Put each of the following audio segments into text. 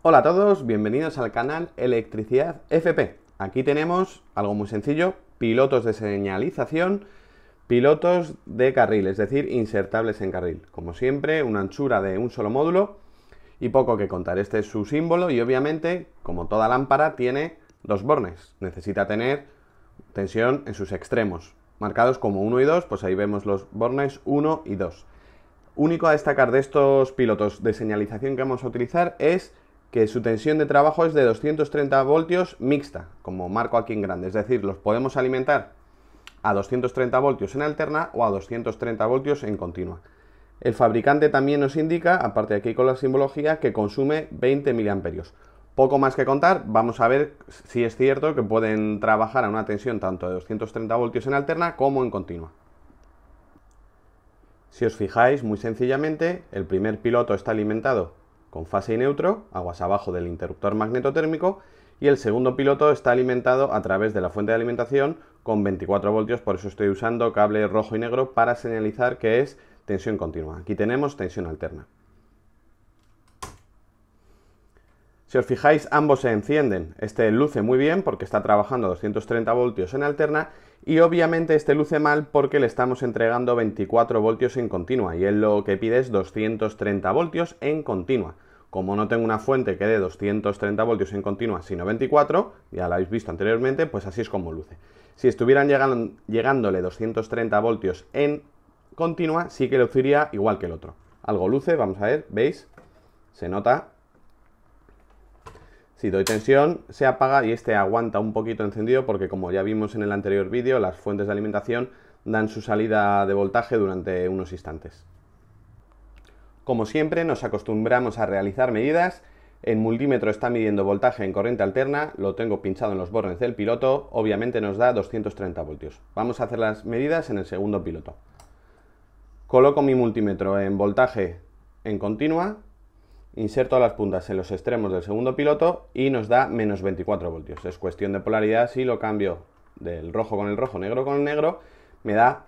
Hola a todos, bienvenidos al canal Electricidad FP. Aquí tenemos algo muy sencillo, pilotos de señalización, pilotos de carril, es decir, insertables en carril. Como siempre, una anchura de un solo módulo y poco que contar. Este es su símbolo y obviamente, como toda lámpara, tiene dos bornes. Necesita tener tensión en sus extremos, marcados como 1 y 2, pues ahí vemos los bornes 1 y 2. Único a destacar de estos pilotos de señalización que vamos a utilizar es que su tensión de trabajo es de 230 voltios mixta, como marco aquí en grande. Es decir, los podemos alimentar a 230 voltios en alterna o a 230 voltios en continua. El fabricante también nos indica, aparte de aquí con la simbología, que consume 20 miliamperios. Poco más que contar, vamos a ver si es cierto que pueden trabajar a una tensión tanto de 230 voltios en alterna como en continua. Si os fijáis, muy sencillamente, el primer piloto está alimentado con fase y neutro, aguas abajo del interruptor magnetotérmico, y el segundo piloto está alimentado a través de la fuente de alimentación con 24 voltios, por eso estoy usando cable rojo y negro para señalizar que es tensión continua. Aquí tenemos tensión alterna. Si os fijáis, ambos se encienden. Este luce muy bien porque está trabajando 230 voltios en alterna y obviamente este luce mal porque le estamos entregando 24 voltios en continua y él lo que pide es 230 voltios en continua. Como no tengo una fuente que dé 230 voltios en continua, sino 24, ya lo habéis visto anteriormente, pues así es como luce. Si estuvieran llegándole 230 voltios en continua, sí que luciría igual que el otro. Algo luce, vamos a ver, ¿veis? Se nota si doy tensión, se apaga y este aguanta un poquito encendido porque como ya vimos en el anterior vídeo, las fuentes de alimentación dan su salida de voltaje durante unos instantes. Como siempre, nos acostumbramos a realizar medidas. El multímetro está midiendo voltaje en corriente alterna, lo tengo pinchado en los bornes del piloto, obviamente nos da 230 voltios. Vamos a hacer las medidas en el segundo piloto. Coloco mi multímetro en voltaje en continua inserto las puntas en los extremos del segundo piloto y nos da menos 24 voltios. Es cuestión de polaridad, si lo cambio del rojo con el rojo, negro con el negro, me da,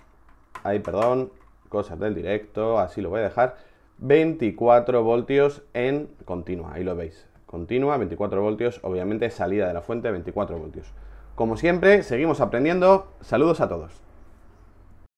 ahí perdón, cosas del directo, así lo voy a dejar, 24 voltios en continua, ahí lo veis, continua, 24 voltios, obviamente salida de la fuente, 24 voltios. Como siempre, seguimos aprendiendo, saludos a todos.